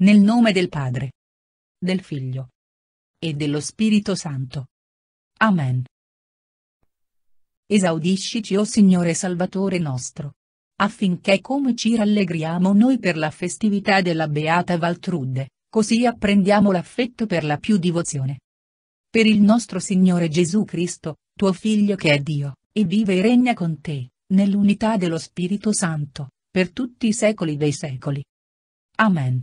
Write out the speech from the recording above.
Nel nome del Padre. Del Figlio. E dello Spirito Santo. Amen. Esaudiscici o Signore Salvatore nostro. Affinché come ci rallegriamo noi per la festività della Beata Valtrude, così apprendiamo l'affetto per la più divozione. Per il nostro Signore Gesù Cristo, tuo Figlio che è Dio, e vive e regna con te, nell'unità dello Spirito Santo, per tutti i secoli dei secoli. Amen.